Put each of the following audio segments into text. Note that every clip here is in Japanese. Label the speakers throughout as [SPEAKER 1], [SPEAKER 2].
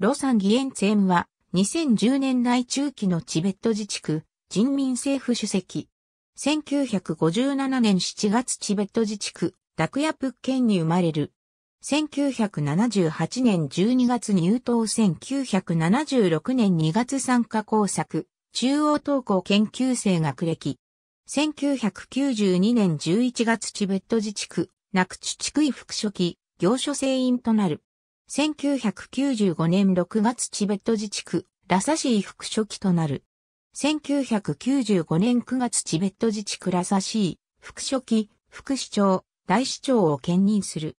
[SPEAKER 1] ロサン・ギエンツェンは、2010年代中期のチベット自治区、人民政府主席。1957年7月チベット自治区、ダクヤプッンに生まれる。1978年12月入党1976年2月参加工作、中央東高研究生学歴。1992年11月チベット自治区、ナクチュ地区副書記、行書聖員となる。1995年6月チベット自治区、ラサシー副書記となる。1995年9月チベット自治区ラサシー、副書記、副市長、大市長を兼任する。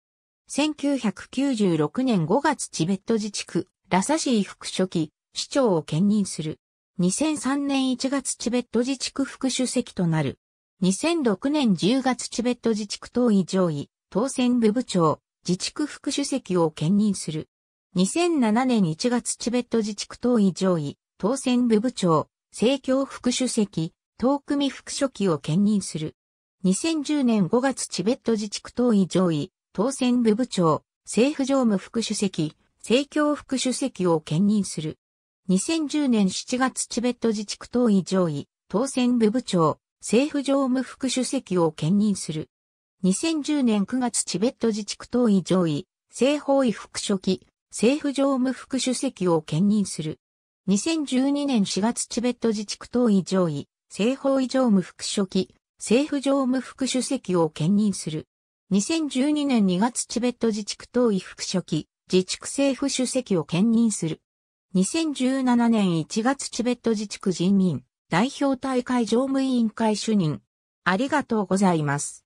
[SPEAKER 1] 1996年5月チベット自治区、ラサシー副書記、市長を兼任する。2003年1月チベット自治区副主席となる。2006年10月チベット自治区党委上位、当選部部長、自治区副主席を兼任する。2007年1月チベット自治区党委上位、当選部部長、政教副主席、党組副書記を兼任する。2010年5月チベット自治区党委上位、当選部部長、政府常務副主席、政教副主席を兼任する。2010年7月チベット自治区党委上位、当選部部長、政府常務副主席を兼任する。2010年9月チベット自治区党委上位、政法委副書記、政府常務副主席を兼任する。2012年4月チベット自治区党委上位、政法委常務副書記、政府常務副主席を兼任する。2012年2月チベット自治区党委副書記、自治区政府主席を兼任する。2017年1月チベット自治区人民代表大会常務委員会主任。ありがとうございます。